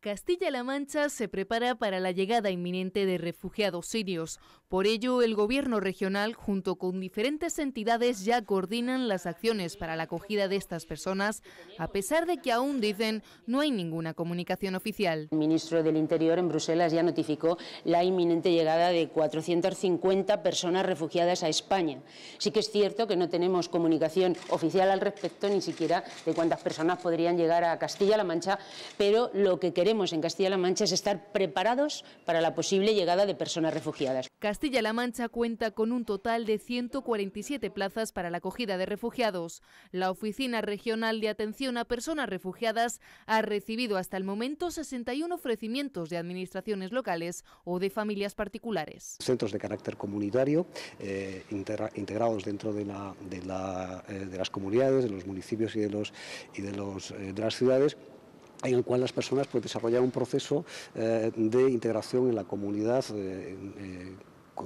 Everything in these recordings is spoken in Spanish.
Castilla-La Mancha se prepara para la llegada inminente de refugiados sirios. Por ello, el gobierno regional, junto con diferentes entidades, ya coordinan las acciones para la acogida de estas personas, a pesar de que aún dicen no hay ninguna comunicación oficial. El ministro del Interior en Bruselas ya notificó la inminente llegada de 450 personas refugiadas a España. Sí que es cierto que no tenemos comunicación oficial al respecto, ni siquiera de cuántas personas podrían llegar a Castilla-La Mancha, pero lo que queremos en Castilla-La Mancha es estar preparados para la posible llegada de personas refugiadas. Castilla-La Mancha cuenta con un total de 147 plazas para la acogida de refugiados. La Oficina Regional de Atención a Personas Refugiadas ha recibido hasta el momento 61 ofrecimientos de administraciones locales o de familias particulares. Centros de carácter comunitario eh, integrados dentro eh, de, las comunidades, de los municipios y de eh, las ciudades en el cual las personas pueden desarrollar un proceso eh, de integración en la comunidad eh, eh,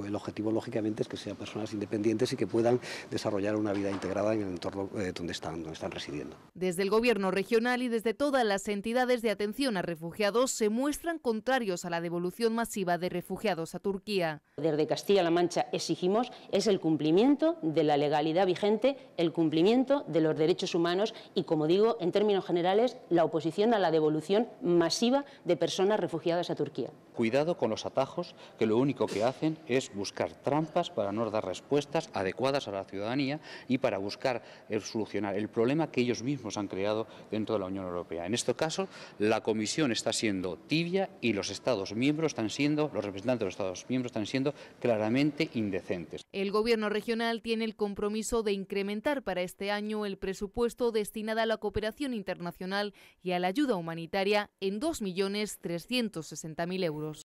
el objetivo, lógicamente, es que sean personas independientes y que puedan desarrollar una vida integrada en el entorno eh, donde, están, donde están residiendo. Desde el Gobierno regional y desde todas las entidades de atención a refugiados se muestran contrarios a la devolución masiva de refugiados a Turquía. Desde Castilla-La Mancha exigimos es el cumplimiento de la legalidad vigente, el cumplimiento de los derechos humanos y, como digo, en términos generales, la oposición a la devolución masiva de personas refugiadas a Turquía. Cuidado con los atajos que lo único que hacen es buscar trampas para no dar respuestas adecuadas a la ciudadanía y para buscar eh, solucionar el problema que ellos mismos han creado dentro de la Unión Europea. En este caso, la Comisión está siendo tibia y los Estados miembros están siendo, los representantes de los Estados miembros están siendo claramente indecentes. El Gobierno regional tiene el compromiso de incrementar para este año el presupuesto destinado a la cooperación internacional y a la ayuda humanitaria en 2.360.000 euros.